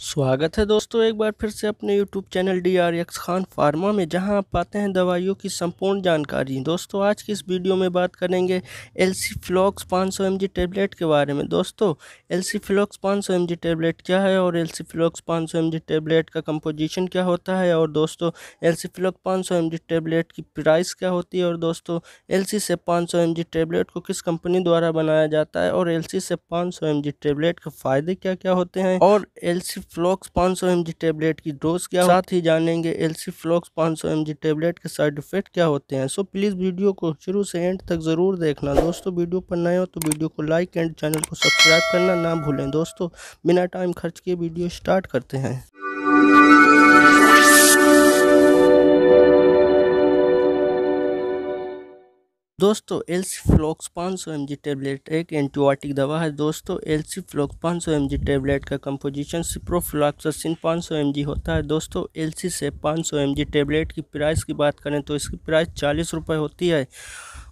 स्वागत है दोस्तों एक बार फिर से अपने YouTube channel D R X Khan pharma में जहां आप पाते हैं दवाइयों की संपूर्ण जानकारी दोस्तों आज की इस वीडियो में बात करेंगे एल सी फ्लॉक्स पाँच सौ टेबलेट के बारे में दोस्तों एल सी फ्लॉक्स पाँच सौ टेबलेट क्या है और एल सी फ्लॉक्स पाँच सौ टेबलेट का कंपोजिशन क्या होता है और दोस्तों एल सी फ्लॉक्स पाँच सौ टेबलेट की प्राइस क्या होती है और दोस्तों एल सी से पाँच सौ टेबलेट को किस कंपनी द्वारा बनाया जाता है और एल सी से पाँच सौ टेबलेट के फ़ायदे क्या क्या होते हैं और एल सी फ्लॉक्स पाँच सौ एम टेबलेट की डोज क्या साथ ही जानेंगे एलसी फ्लॉक्स पाँच सौ एम टेबलेट के साइड इफेक्ट क्या होते हैं सो प्लीज़ वीडियो को शुरू से एंड तक ज़रूर देखना दोस्तों वीडियो पर नए हो तो वीडियो को लाइक एंड चैनल को सब्सक्राइब करना ना भूलें दोस्तों बिना टाइम खर्च किए वीडियो स्टार्ट करते हैं दोस्तों एलसी फ्लॉक्स पाँच सौ एम जी टेबलेट एक एंटीबायोटिक दवा है दोस्तों एलसी फ्लॉक्स पाँच सौ एम जी टेबलेट का कंपोजिशन सिप्रोफ्लॉक्सिन पाँच सौ एम जी होता है दोस्तों एलसी से पाँच सौ एम जी टेबलेट की प्राइस की बात करें तो इसकी प्राइस चालीस रुपये होती है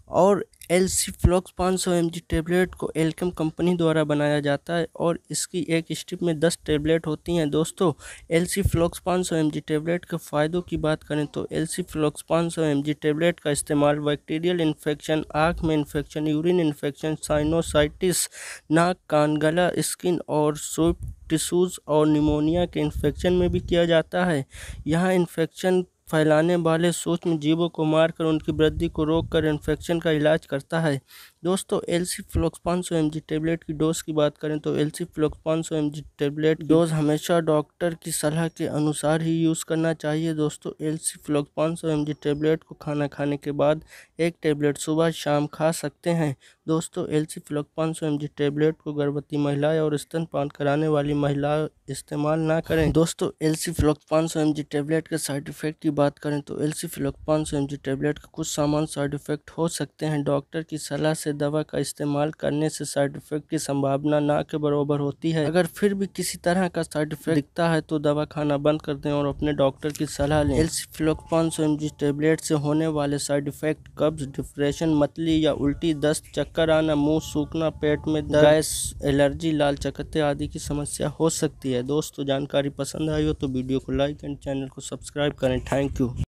और एल सी फ्लॉक्स पाँच सौ एम जी टेबलेट को एल्कम कंपनी द्वारा बनाया जाता है और इसकी एक स्ट्रिप में दस टेबलेट होती हैं दोस्तों एल सी फ्लॉक्स पाँच सौ एम जी टेबलेट के फ़ायदों की बात करें तो एल सी फ्लॉक्स पाँच सौ एम जी टेबलेट का इस्तेमाल बैक्टीरियल इन्फेक्शन आँख में इन्फेक्शन यूरिन इन्फेक्शन साइनोसाइटिस नाक कान गला स्किन और सोप टिशूज़ और निमोनिया के इन्फेक्शन में भी किया जाता है यहाँ इन्फेक्शन फैलाने वाले सूक्ष्म जीवों को मारकर उनकी वृद्धि को रोककर इन्फेक्शन का इलाज करता है दोस्तों एल सी फ्लोक्स पाँच सौ एम जी टेबलेट की डोज की बात करें तो एल सी फ्लोक्स पाँच सौ एम जी टेबलेट डोज हमेशा डॉक्टर की सलाह के अनुसार ही यूज़ करना चाहिए दोस्तों एल सी फ्लोक्स पाँच सौ एम जी टेबलेट को खाना खाने के बाद एक टेबलेट सुबह शाम खा सकते हैं दोस्तों एल सी फ्लोक्स पाँच सौ एम जी टेबलेट को गर्भवती महिलाएं और स्तनपान कराने वाली महिलाएं इस्तेमाल ना करें दोस्तों एल सी फ्लोक्स पाँच सौ एम जी टेबलेट के साइड इफेक्ट की बात करें तो एल सी फ्लोक्स पाँच सौ एम जी टेबलेट के कुछ सामान साइड इफेक्ट हो सकते हैं डॉक्टर की सलाह से दवा का इस्तेमाल करने से साइड इफेक्ट की संभावना ना के बराबर होती है अगर फिर भी किसी तरह का साइड इफेक्ट दिखता है तो दवा खाना बंद कर दें और अपने डॉक्टर की सलाह लें एल्स पाँच सौ एम जी टेबलेट से होने वाले साइड इफेक्ट कब्ज डिप्रेशन मतली या उल्टी दस्त चक्कर आना मुंह सूखना पेट में गैस एलर्जी लाल चकत्ते आदि की समस्या हो सकती है दोस्तों जानकारी पसंद आई हो तो वीडियो को लाइक एंड चैनल को सब्सक्राइब करें थैंक यू